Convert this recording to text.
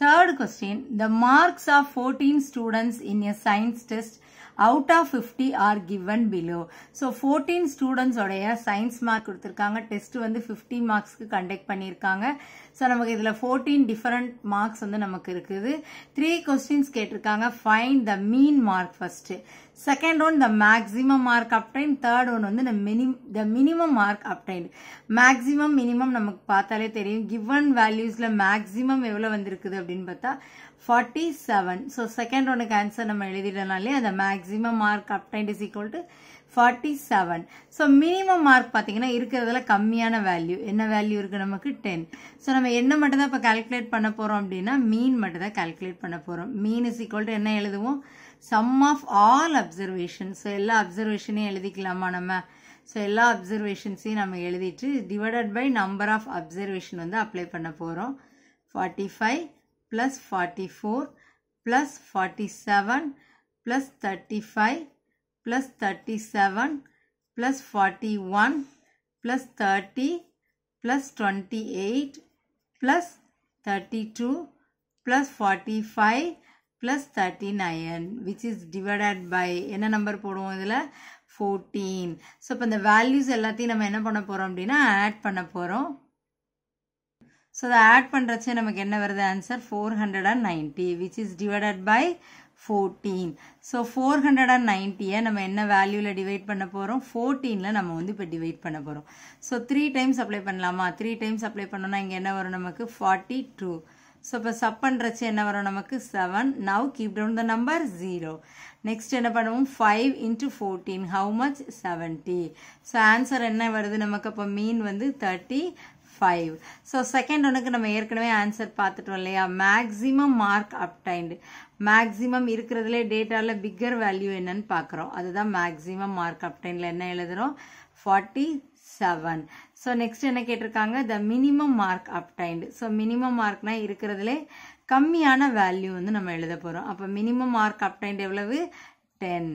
Third question, the marks of 14 students in a science test out of fifty are given below so fourteen ஸ்டூடெண்ட்ஸோடைய science mark கொடுத்துருக்காங்க test வந்து fifty மார்க்ஸ்க்கு conduct பண்ணியிருக்காங்க so நமக்கு இதில் fourteen different marks வந்து நமக்கு இருக்குது த்ரீ கொஸ்டின்ஸ் கேட்டிருக்காங்க find the mean mark first second one the maximum mark obtain third one வந்து the minimum mark obtain maximum minimum நமக்கு பார்த்தாலே தெரியும் கிவன் வேல்யூஸில் மேக்ஸிமம் எவ்வளோ வந்திருக்குது அப்படின்னு பார்த்தா ஃபார்ட்டி செவன் ஸோ செகண்ட் ஒனுக்கு ஆன்சர் நம்ம எழுதிட்டனாலே அந்த maximum mark obtain is equal to forty seven so minimum mark பார்த்தீங்கன்னா இருக்கிறதுல கம்மியான வேல்யூ என்ன வேல்யூ இருக்குது நமக்கு டென் ஸோ நம்ம என்ன மட்டும் தான் இப்போ கால்குலேட் பண்ண போகிறோம் அப்படின்னா மீன் மட்டும் தான் கால்குலேட் பண்ண போகிறோம் மீன் இஸ் ஈக்குவல் டு என்ன எழுதுவோம் sum of all observations. So, all observations எல்லதிக்கலாம் நம்ம. So, all observations நம்ம எல்லதிக்கு divided by number of observations வந்து apply பண்ண போரும். 45 plus thirty nine which is divided by என்ன நம்பர் போடுவோம் இதில் ஃபோர்டீன் ஸோ இப்போ இந்த வேல்யூஸ் எல்லாத்தையும் நம்ம என்ன பண்ண போகிறோம் அப்படின்னா ஆட் பண்ண போகிறோம் ஸோ அதை ஆட் பண்ணுறச்சே நமக்கு என்ன வருது answer four hundred and ninety which is divided by fourteen so four hundred and நைன்ட்டியை நம்ம என்ன வேல்யூவில் டிவைட் பண்ண போகிறோம் ஃபோர்டீனில் நம்ம வந்து இப்போ டிவைட் பண்ண போகிறோம் ஸோ த்ரீ டைம்ஸ் அப்ளை பண்ணலாமா த்ரீ டைம்ஸ் அப்ளை பண்ணோன்னா இங்கே என்ன வரும் நமக்கு ஃபார்ட்டி டூ ஸோ இப்போ சப் பண்ணுறச்சு என்ன வரும் நமக்கு seven now keep down the number zero next என்ன பண்ணுவோம் five into fourteen how much seventy so answer என்ன வருது நமக்கு அப்போ மீன் வந்து தேர்ட்டி ஃபைவ் ஸோ செகண்ட் ஒன்றுக்கு நம்ம ஏற்கனவே ஆன்சர் பார்த்துட்டோம் இல்லையா மேக்ஸிமம் மார்க் அப்டைன்டு மேக்ஸிமம் இருக்கிறதுலே டேட்டாவில் பிக்கர் வேல்யூ என்னன்னு பார்க்குறோம் அதுதான் மேக்ஸிமம் மார்க் அப்டைனில் என்ன எழுதுகிறோம் ஃபார்ட்டி செவன் ஸோ நெக்ஸ்ட் என்ன கேட்டிருக்காங்க the minimum mark obtained so minimum மார்க்னா இருக்கிறதுலே கம்மியான வேல்யூ வந்து நம்ம எழுத போகிறோம் அப்போ மினிமம் மார்க் அப்டைன்ட் எவ்வளவு டென்